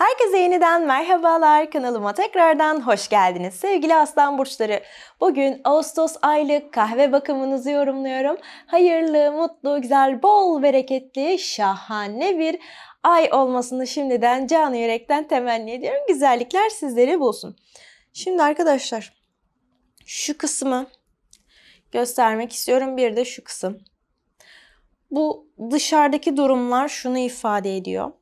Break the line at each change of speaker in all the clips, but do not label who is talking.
Herkese yeniden merhabalar. Kanalıma tekrardan hoş geldiniz. Sevgili Aslan Burçları, bugün Ağustos aylık kahve bakımınızı yorumluyorum. Hayırlı, mutlu, güzel, bol, bereketli, şahane bir ay olmasını şimdiden canı yürekten temenni ediyorum. Güzellikler sizleri bulsun. Şimdi arkadaşlar, şu kısmı göstermek istiyorum. Bir de şu kısım. Bu dışarıdaki durumlar şunu ifade ediyor.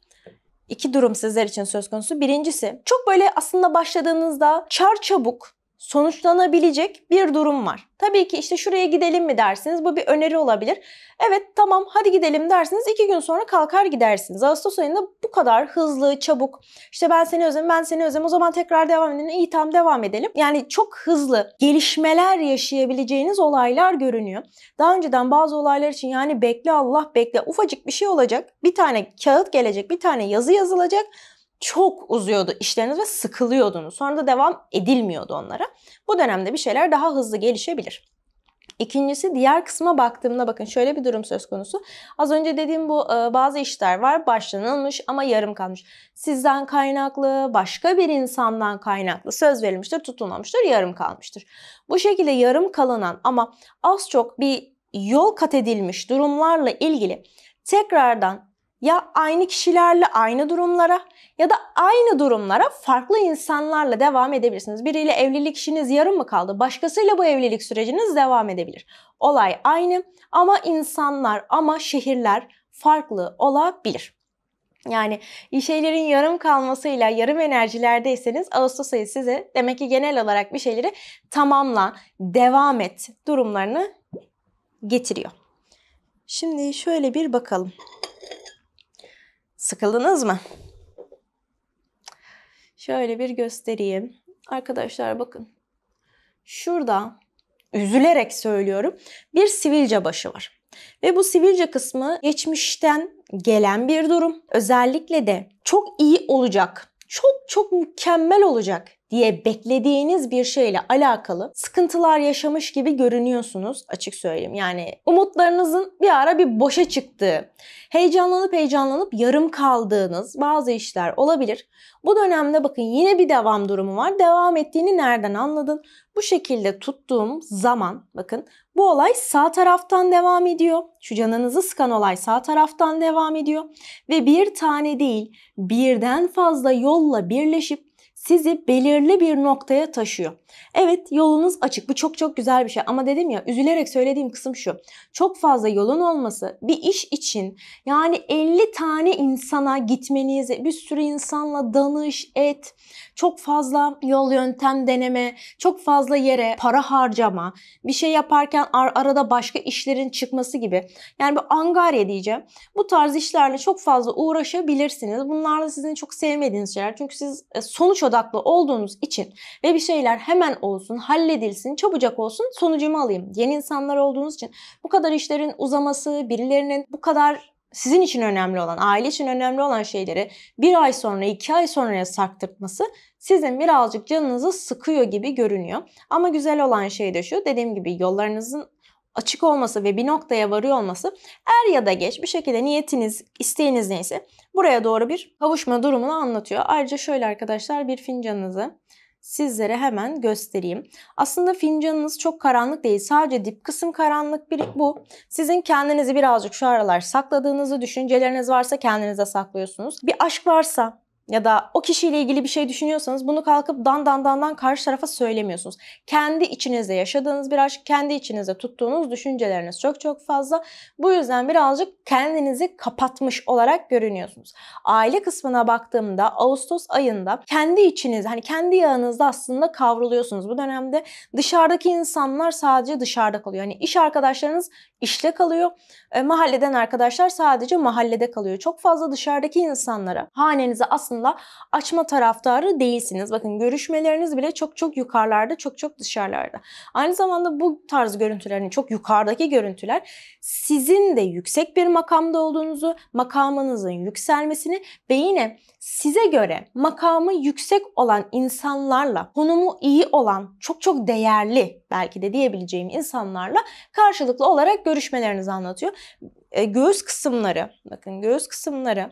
İki durum sizler için söz konusu. Birincisi çok böyle aslında başladığınızda çar çabuk sonuçlanabilecek bir durum var. Tabii ki işte şuraya gidelim mi dersiniz. Bu bir öneri olabilir. Evet tamam hadi gidelim dersiniz. İki gün sonra kalkar gidersiniz. Ağustos ayında bu kadar hızlı, çabuk. İşte ben seni özlem, ben seni özlem. O zaman tekrar devam edelim. İyi tam devam edelim. Yani çok hızlı gelişmeler yaşayabileceğiniz olaylar görünüyor. Daha önceden bazı olaylar için yani bekle Allah bekle ufacık bir şey olacak. Bir tane kağıt gelecek, bir tane yazı yazılacak çok uzuyordu işleriniz ve sıkılıyordunuz. Sonra da devam edilmiyordu onlara. Bu dönemde bir şeyler daha hızlı gelişebilir. İkincisi diğer kısma baktığımda bakın şöyle bir durum söz konusu. Az önce dediğim bu e, bazı işler var başlanılmış ama yarım kalmış. Sizden kaynaklı, başka bir insandan kaynaklı söz verilmiştir, tutulmamıştır, yarım kalmıştır. Bu şekilde yarım kalınan ama az çok bir yol kat edilmiş durumlarla ilgili tekrardan ya aynı kişilerle aynı durumlara ya da aynı durumlara farklı insanlarla devam edebilirsiniz. Biriyle evlilik işiniz yarım mı kaldı? Başkasıyla bu evlilik süreciniz devam edebilir. Olay aynı ama insanlar ama şehirler farklı olabilir. Yani şeylerin yarım kalmasıyla yarım enerjilerdeyseniz Ağustos ayı size demek ki genel olarak bir şeyleri tamamla, devam et durumlarını getiriyor. Şimdi şöyle bir bakalım. Sıkıldınız mı? Şöyle bir göstereyim. Arkadaşlar bakın. Şurada üzülerek söylüyorum bir sivilce başı var. Ve bu sivilce kısmı geçmişten gelen bir durum. Özellikle de çok iyi olacak, çok çok mükemmel olacak diye beklediğiniz bir şeyle alakalı sıkıntılar yaşamış gibi görünüyorsunuz açık söyleyeyim. Yani umutlarınızın bir ara bir boşa çıktığı, heyecanlanıp heyecanlanıp yarım kaldığınız bazı işler olabilir. Bu dönemde bakın yine bir devam durumu var. Devam ettiğini nereden anladın? Bu şekilde tuttuğum zaman bakın bu olay sağ taraftan devam ediyor. Şu canınızı sıkan olay sağ taraftan devam ediyor. Ve bir tane değil birden fazla yolla birleşip sizi belirli bir noktaya taşıyor. Evet yolunuz açık. Bu çok çok güzel bir şey ama dedim ya üzülerek söylediğim kısım şu. Çok fazla yolun olması bir iş için yani 50 tane insana gitmenizi, bir sürü insanla danış, et, çok fazla yol yöntem deneme, çok fazla yere para harcama, bir şey yaparken ar- arada başka işlerin çıkması gibi. Yani bir angarya diyeceğim. Bu tarz işlerle çok fazla uğraşabilirsiniz. Bunlar da sizin çok sevmediğiniz şeyler. Çünkü siz e, sonuç odaklı olduğunuz için ve bir şeyler hemen olsun, halledilsin, çabucak olsun, sonucumu alayım. Yeni insanlar olduğunuz için bu kadar işlerin uzaması, birilerinin bu kadar sizin için önemli olan, aile için önemli olan şeyleri bir ay sonra, iki ay sonraya saktırtması sizin birazcık canınızı sıkıyor gibi görünüyor. Ama güzel olan şey de şu, dediğim gibi yollarınızın açık olması ve bir noktaya varıyor olması er ya da geç bir şekilde niyetiniz, isteğiniz neyse buraya doğru bir kavuşma durumunu anlatıyor. Ayrıca şöyle arkadaşlar bir fincanınızı sizlere hemen göstereyim. Aslında fincanınız çok karanlık değil. Sadece dip kısım karanlık bir bu. Sizin kendinizi birazcık şu aralar sakladığınızı düşünceleriniz varsa kendinize saklıyorsunuz. Bir aşk varsa ya da o kişiyle ilgili bir şey düşünüyorsanız bunu kalkıp dan dan dan dan karşı tarafa söylemiyorsunuz. Kendi içinizde yaşadığınız bir aşk, kendi içinizde tuttuğunuz düşünceleriniz çok çok fazla. Bu yüzden birazcık kendinizi kapatmış olarak görünüyorsunuz. Aile kısmına baktığımda Ağustos ayında kendi içiniz, hani kendi yağınızda aslında kavruluyorsunuz. Bu dönemde dışarıdaki insanlar sadece dışarıda kalıyor. Hani iş arkadaşlarınız işte kalıyor. E, mahalleden arkadaşlar sadece mahallede kalıyor. Çok fazla dışarıdaki insanlara hanenize aslında aslında açma taraftarı değilsiniz. Bakın görüşmeleriniz bile çok çok yukarılarda, çok çok dışarılarda. Aynı zamanda bu tarz görüntülerin hani çok yukarıdaki görüntüler sizin de yüksek bir makamda olduğunuzu, makamınızın yükselmesini ve yine size göre makamı yüksek olan insanlarla, konumu iyi olan, çok çok değerli belki de diyebileceğim insanlarla karşılıklı olarak görüşmelerinizi anlatıyor. E, göğüs kısımları, bakın göğüs kısımları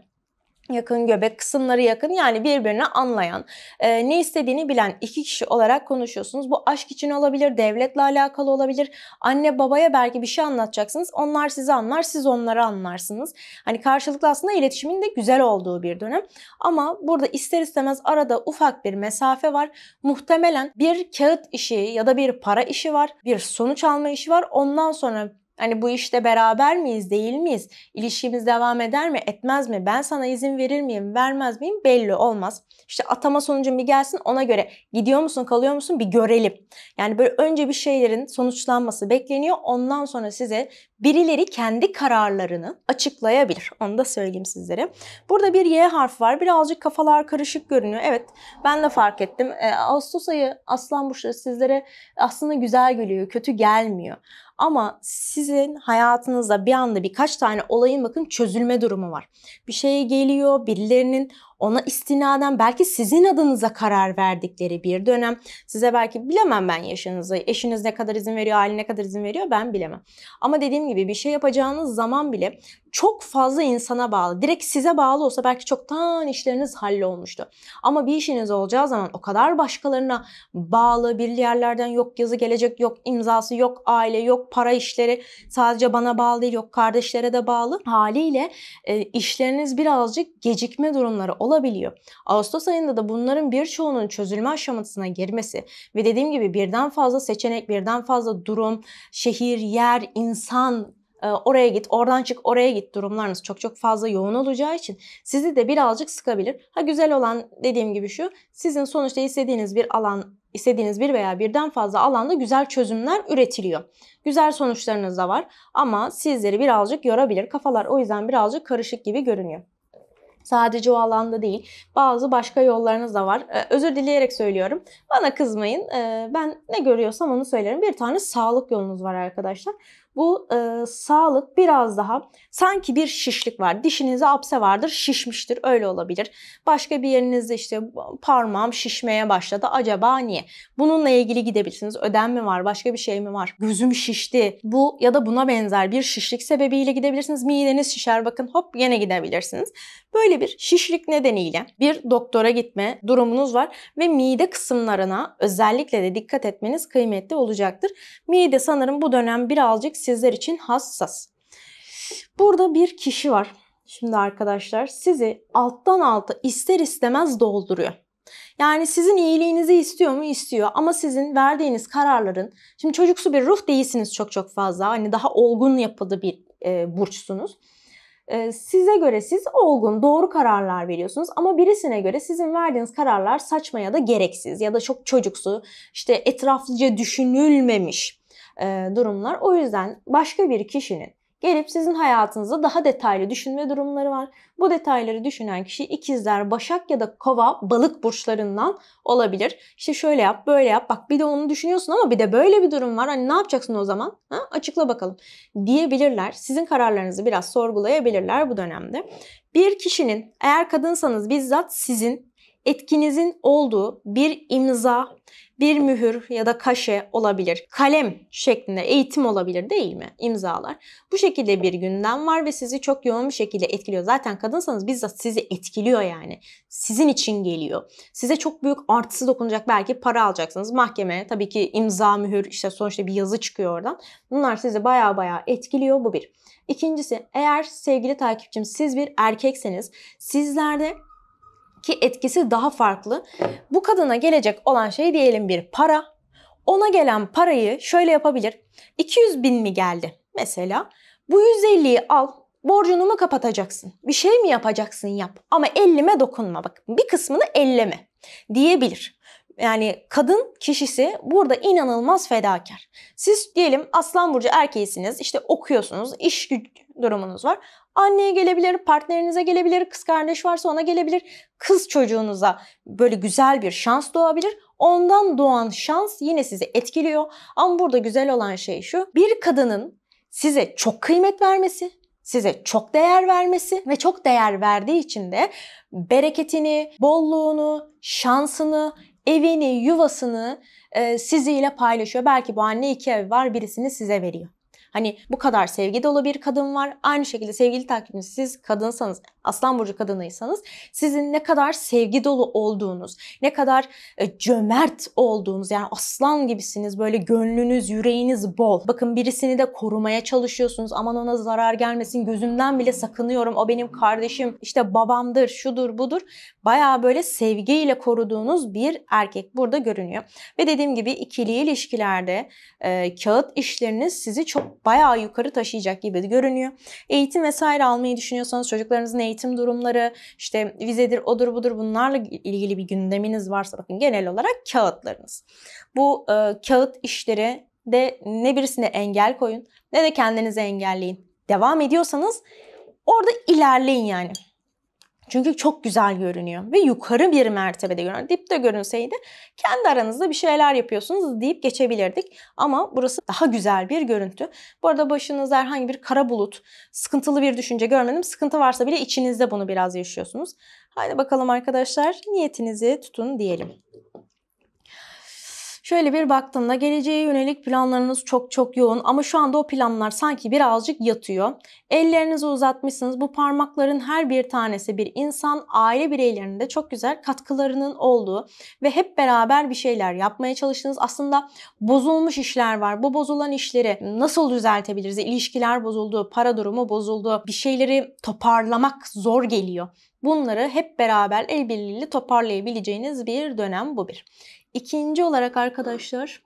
yakın, göbek kısımları yakın yani birbirini anlayan, e, ne istediğini bilen iki kişi olarak konuşuyorsunuz. Bu aşk için olabilir, devletle alakalı olabilir. Anne babaya belki bir şey anlatacaksınız. Onlar sizi anlar, siz onları anlarsınız. Hani karşılıklı aslında iletişimin de güzel olduğu bir dönem. Ama burada ister istemez arada ufak bir mesafe var. Muhtemelen bir kağıt işi ya da bir para işi var, bir sonuç alma işi var. Ondan sonra Hani bu işte beraber miyiz, değil miyiz? İlişkimiz devam eder mi, etmez mi? Ben sana izin verir miyim, vermez miyim? Belli olmaz. İşte atama sonucun bir gelsin ona göre gidiyor musun, kalıyor musun bir görelim. Yani böyle önce bir şeylerin sonuçlanması bekleniyor. Ondan sonra size birileri kendi kararlarını açıklayabilir. Onu da söyleyeyim sizlere. Burada bir Y harfi var. Birazcık kafalar karışık görünüyor. Evet ben de fark ettim. E, Ağustos ayı aslan burçları sizlere aslında güzel geliyor, kötü gelmiyor. Ama sizin hayatınızda bir anda birkaç tane olayın bakın çözülme durumu var. Bir şeye geliyor, birilerinin ona istinaden belki sizin adınıza karar verdikleri bir dönem. Size belki bilemem ben yaşınızı, eşiniz ne kadar izin veriyor, aile ne kadar izin veriyor ben bilemem. Ama dediğim gibi bir şey yapacağınız zaman bile çok fazla insana bağlı. Direkt size bağlı olsa belki çoktan işleriniz hallolmuştu. Ama bir işiniz olacağı zaman o kadar başkalarına bağlı, bir yerlerden yok yazı gelecek, yok imzası, yok aile, yok para işleri sadece bana bağlı değil, yok kardeşlere de bağlı. Haliyle e, işleriniz birazcık gecikme durumları olabiliyor. Ağustos ayında da bunların birçoğunun çözülme aşamasına girmesi ve dediğim gibi birden fazla seçenek, birden fazla durum, şehir, yer, insan e, oraya git, oradan çık, oraya git durumlarınız çok çok fazla yoğun olacağı için sizi de birazcık sıkabilir. Ha güzel olan dediğim gibi şu, sizin sonuçta istediğiniz bir alan, istediğiniz bir veya birden fazla alanda güzel çözümler üretiliyor. Güzel sonuçlarınız da var ama sizleri birazcık yorabilir. Kafalar o yüzden birazcık karışık gibi görünüyor. Sadece o alanda değil. Bazı başka yollarınız da var. Ee, özür dileyerek söylüyorum. Bana kızmayın. Ee, ben ne görüyorsam onu söylerim. Bir tane sağlık yolunuz var arkadaşlar. Bu e, sağlık biraz daha sanki bir şişlik var. Dişinizde apse vardır, şişmiştir. Öyle olabilir. Başka bir yerinizde işte parmağım şişmeye başladı. Acaba niye? Bununla ilgili gidebilirsiniz. Ödem mi var? Başka bir şey mi var? Gözüm şişti. Bu ya da buna benzer bir şişlik sebebiyle gidebilirsiniz. Mideniz şişer bakın hop yine gidebilirsiniz. Böyle bir şişlik nedeniyle bir doktora gitme durumunuz var ve mide kısımlarına özellikle de dikkat etmeniz kıymetli olacaktır. Mide sanırım bu dönem birazcık sizler için hassas. Burada bir kişi var. Şimdi arkadaşlar sizi alttan alta ister istemez dolduruyor. Yani sizin iyiliğinizi istiyor mu? İstiyor. Ama sizin verdiğiniz kararların, şimdi çocuksu bir ruh değilsiniz çok çok fazla. Hani daha olgun yapılı bir e, burçsunuz size göre siz olgun, doğru kararlar veriyorsunuz ama birisine göre sizin verdiğiniz kararlar saçma ya da gereksiz ya da çok çocuksu, işte etraflıca düşünülmemiş durumlar. O yüzden başka bir kişinin gelip sizin hayatınızda daha detaylı düşünme durumları var. Bu detayları düşünen kişi ikizler, başak ya da kova balık burçlarından olabilir. İşte şöyle yap, böyle yap. Bak bir de onu düşünüyorsun ama bir de böyle bir durum var. Hani ne yapacaksın o zaman? Ha? Açıkla bakalım diyebilirler. Sizin kararlarınızı biraz sorgulayabilirler bu dönemde. Bir kişinin eğer kadınsanız bizzat sizin etkinizin olduğu bir imza bir mühür ya da kaşe olabilir, kalem şeklinde eğitim olabilir değil mi? İmzalar. Bu şekilde bir gündem var ve sizi çok yoğun bir şekilde etkiliyor. Zaten kadınsanız bizzat sizi etkiliyor yani. Sizin için geliyor. Size çok büyük artısı dokunacak. Belki para alacaksınız. Mahkeme tabii ki imza mühür işte sonuçta bir yazı çıkıyor oradan. Bunlar sizi baya baya etkiliyor. Bu bir. İkincisi eğer sevgili takipçim siz bir erkekseniz sizlerde ki etkisi daha farklı. Bu kadına gelecek olan şey diyelim bir para. Ona gelen parayı şöyle yapabilir. 200 bin mi geldi mesela? Bu 150'yi al borcunu mu kapatacaksın? Bir şey mi yapacaksın yap ama ellime dokunma bak bir kısmını elleme diyebilir. Yani kadın kişisi burada inanılmaz fedakar. Siz diyelim Aslan Burcu erkeğisiniz işte okuyorsunuz iş durumunuz var Anneye gelebilir, partnerinize gelebilir, kız kardeş varsa ona gelebilir. Kız çocuğunuza böyle güzel bir şans doğabilir. Ondan doğan şans yine sizi etkiliyor. Ama burada güzel olan şey şu. Bir kadının size çok kıymet vermesi, size çok değer vermesi ve çok değer verdiği için de bereketini, bolluğunu, şansını, evini, yuvasını e, sizinle paylaşıyor. Belki bu anne iki ev var birisini size veriyor. Hani bu kadar sevgi dolu bir kadın var. Aynı şekilde sevgili takipçiniz siz kadınsanız, Aslan Burcu kadınıysanız sizin ne kadar sevgi dolu olduğunuz, ne kadar e, cömert olduğunuz yani aslan gibisiniz böyle gönlünüz, yüreğiniz bol. Bakın birisini de korumaya çalışıyorsunuz. Aman ona zarar gelmesin gözümden bile sakınıyorum. O benim kardeşim işte babamdır şudur budur. Baya böyle sevgiyle koruduğunuz bir erkek burada görünüyor. Ve dediğim gibi ikili ilişkilerde e, kağıt işleriniz sizi çok bayağı yukarı taşıyacak gibi görünüyor. Eğitim vesaire almayı düşünüyorsanız çocuklarınızın eğitim durumları işte vizedir odur budur bunlarla ilgili bir gündeminiz varsa bakın genel olarak kağıtlarınız. Bu e, kağıt işleri de ne birisine engel koyun ne de kendinizi engelleyin. Devam ediyorsanız orada ilerleyin yani. Çünkü çok güzel görünüyor ve yukarı bir mertebede görünüyor. Dipte görünseydi kendi aranızda bir şeyler yapıyorsunuz deyip geçebilirdik. Ama burası daha güzel bir görüntü. Bu arada başınızda herhangi bir kara bulut, sıkıntılı bir düşünce görmedim. Sıkıntı varsa bile içinizde bunu biraz yaşıyorsunuz. Haydi bakalım arkadaşlar niyetinizi tutun diyelim. Şöyle bir baktığında geleceğe yönelik planlarınız çok çok yoğun ama şu anda o planlar sanki birazcık yatıyor. Ellerinizi uzatmışsınız. Bu parmakların her bir tanesi bir insan, aile bireylerinin de çok güzel katkılarının olduğu ve hep beraber bir şeyler yapmaya çalıştığınız aslında bozulmuş işler var. Bu bozulan işleri nasıl düzeltebiliriz? İlişkiler bozuldu, para durumu bozuldu. Bir şeyleri toparlamak zor geliyor. Bunları hep beraber el birliğiyle toparlayabileceğiniz bir dönem bu bir. İkinci olarak arkadaşlar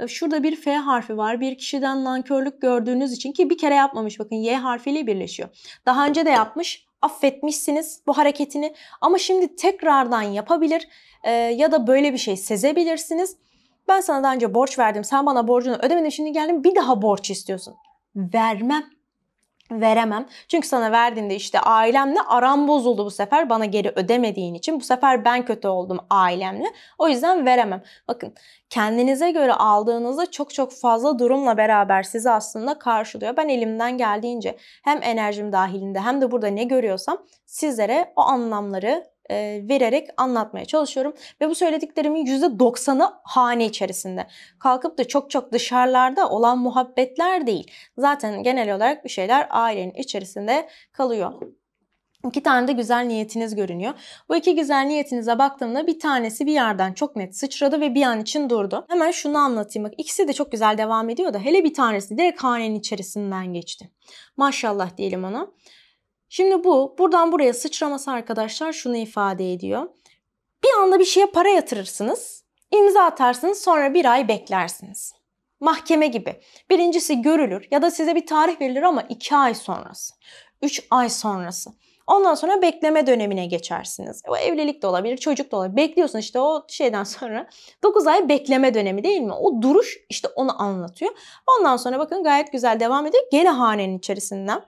e, şurada bir F harfi var. Bir kişiden nankörlük gördüğünüz için ki bir kere yapmamış bakın Y harfiyle birleşiyor. Daha önce de yapmış affetmişsiniz bu hareketini ama şimdi tekrardan yapabilir e, ya da böyle bir şey sezebilirsiniz. Ben sana daha önce borç verdim sen bana borcunu ödemedin şimdi geldim bir daha borç istiyorsun. Vermem veremem. Çünkü sana verdiğinde işte ailemle aram bozuldu bu sefer bana geri ödemediğin için. Bu sefer ben kötü oldum ailemle. O yüzden veremem. Bakın kendinize göre aldığınızda çok çok fazla durumla beraber sizi aslında karşılıyor. Ben elimden geldiğince hem enerjim dahilinde hem de burada ne görüyorsam sizlere o anlamları e, vererek anlatmaya çalışıyorum. Ve bu söylediklerimin %90'ı hane içerisinde. Kalkıp da çok çok dışarılarda olan muhabbetler değil. Zaten genel olarak bir şeyler ailenin içerisinde kalıyor. İki tane de güzel niyetiniz görünüyor. Bu iki güzel niyetinize baktığımda bir tanesi bir yerden çok net sıçradı ve bir an için durdu. Hemen şunu anlatayım bak ikisi de çok güzel devam ediyor da hele bir tanesi direkt hanenin içerisinden geçti. Maşallah diyelim ona. Şimdi bu buradan buraya sıçraması arkadaşlar şunu ifade ediyor. Bir anda bir şeye para yatırırsınız, imza atarsınız sonra bir ay beklersiniz. Mahkeme gibi. Birincisi görülür ya da size bir tarih verilir ama iki ay sonrası, üç ay sonrası. Ondan sonra bekleme dönemine geçersiniz. O evlilik de olabilir, çocuk da olabilir. Bekliyorsun işte o şeyden sonra 9 ay bekleme dönemi değil mi? O duruş işte onu anlatıyor. Ondan sonra bakın gayet güzel devam ediyor. Gene hanenin içerisinden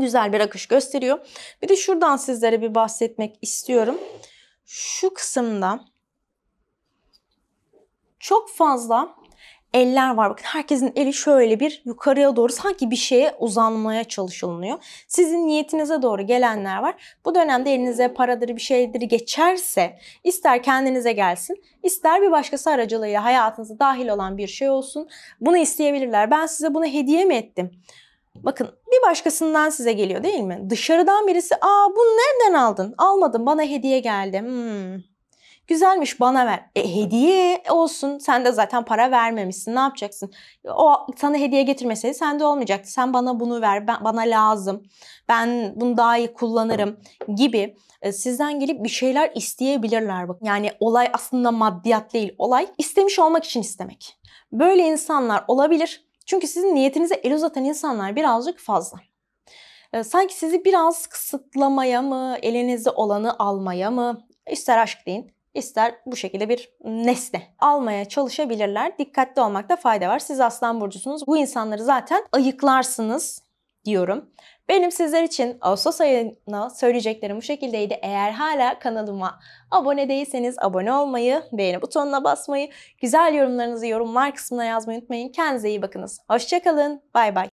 Güzel bir akış gösteriyor. Bir de şuradan sizlere bir bahsetmek istiyorum. Şu kısımda çok fazla eller var. Bakın herkesin eli şöyle bir yukarıya doğru sanki bir şeye uzanmaya çalışılıyor. Sizin niyetinize doğru gelenler var. Bu dönemde elinize paradır bir şeydir geçerse ister kendinize gelsin ister bir başkası aracılığıyla hayatınıza dahil olan bir şey olsun. Bunu isteyebilirler. Ben size bunu hediye mi ettim? Bakın bir başkasından size geliyor değil mi? Dışarıdan birisi aa bunu nereden aldın? Almadım bana hediye geldi. Hmm. Güzelmiş bana ver. E, hediye olsun. Sen de zaten para vermemişsin. Ne yapacaksın? O sana hediye getirmeseydi sen de olmayacaktı. Sen bana bunu ver. Ben, bana lazım. Ben bunu daha iyi kullanırım gibi. E, sizden gelip bir şeyler isteyebilirler. Bak. Yani olay aslında maddiyat değil. Olay istemiş olmak için istemek. Böyle insanlar olabilir. Çünkü sizin niyetinize el uzatan insanlar birazcık fazla. Ee, sanki sizi biraz kısıtlamaya mı, elinizde olanı almaya mı, ister aşk deyin, ister bu şekilde bir nesne almaya çalışabilirler. Dikkatli olmakta fayda var. Siz aslan burcusunuz. Bu insanları zaten ayıklarsınız diyorum. Benim sizler için Ağustos ayına söyleyeceklerim bu şekildeydi. Eğer hala kanalıma abone değilseniz abone olmayı, beğeni butonuna basmayı, güzel yorumlarınızı yorumlar kısmına yazmayı unutmayın. Kendinize iyi bakınız. Hoşçakalın. Bay bay.